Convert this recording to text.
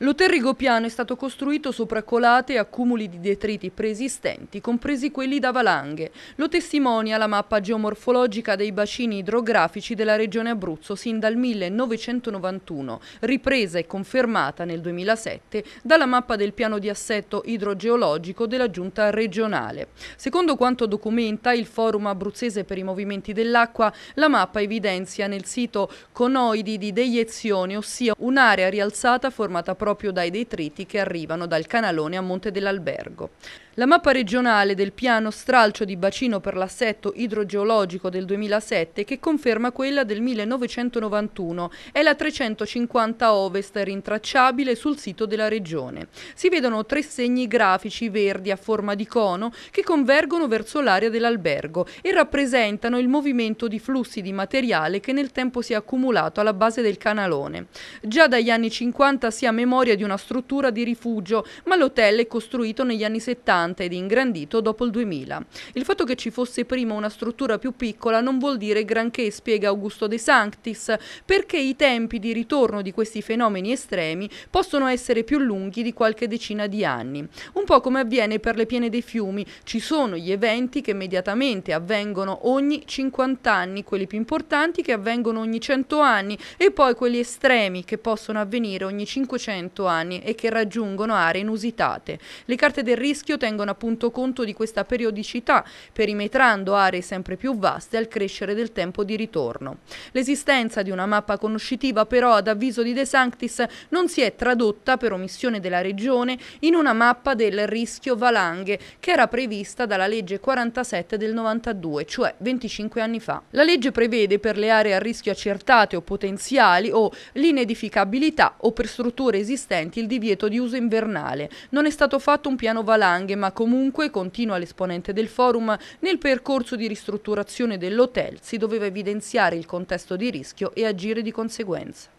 L'Oterrigo Piano è stato costruito sopra colate e accumuli di detriti preesistenti, compresi quelli da valanghe. Lo testimonia la mappa geomorfologica dei bacini idrografici della regione Abruzzo sin dal 1991, ripresa e confermata nel 2007 dalla mappa del piano di assetto idrogeologico della giunta regionale. Secondo quanto documenta il Forum Abruzzese per i Movimenti dell'Acqua, la mappa evidenzia nel sito conoidi di deiezione, ossia un'area rialzata formata proprio dai detriti che arrivano dal canalone a Monte dell'Albergo. La mappa regionale del piano stralcio di bacino per l'assetto idrogeologico del 2007 che conferma quella del 1991 è la 350 ovest rintracciabile sul sito della regione. Si vedono tre segni grafici verdi a forma di cono che convergono verso l'area dell'albergo e rappresentano il movimento di flussi di materiale che nel tempo si è accumulato alla base del canalone. Già dagli anni 50 si ha memoria memoria di una struttura di rifugio, ma l'hotel è costruito negli anni 70 ed ingrandito dopo il 2000. Il fatto che ci fosse prima una struttura più piccola non vuol dire granché, spiega Augusto De Sanctis, perché i tempi di ritorno di questi fenomeni estremi possono essere più lunghi di qualche decina di anni. Un po' come avviene per le piene dei fiumi, ci sono gli eventi che immediatamente avvengono ogni 50 anni, quelli più importanti che avvengono ogni 100 anni e poi quelli estremi che possono avvenire ogni 500 100 anni e che raggiungono aree inusitate. Le carte del rischio tengono appunto conto di questa periodicità, perimetrando aree sempre più vaste al crescere del tempo di ritorno. L'esistenza di una mappa conoscitiva però, ad avviso di De Sanctis, non si è tradotta per omissione della Regione in una mappa del rischio valanghe che era prevista dalla legge 47 del 92, cioè 25 anni fa. La legge prevede per le aree a rischio accertate o potenziali o l'inedificabilità o per strutture esistenti esistenti il divieto di uso invernale. Non è stato fatto un piano valanghe, ma comunque, continua l'esponente del forum, nel percorso di ristrutturazione dell'hotel si doveva evidenziare il contesto di rischio e agire di conseguenza.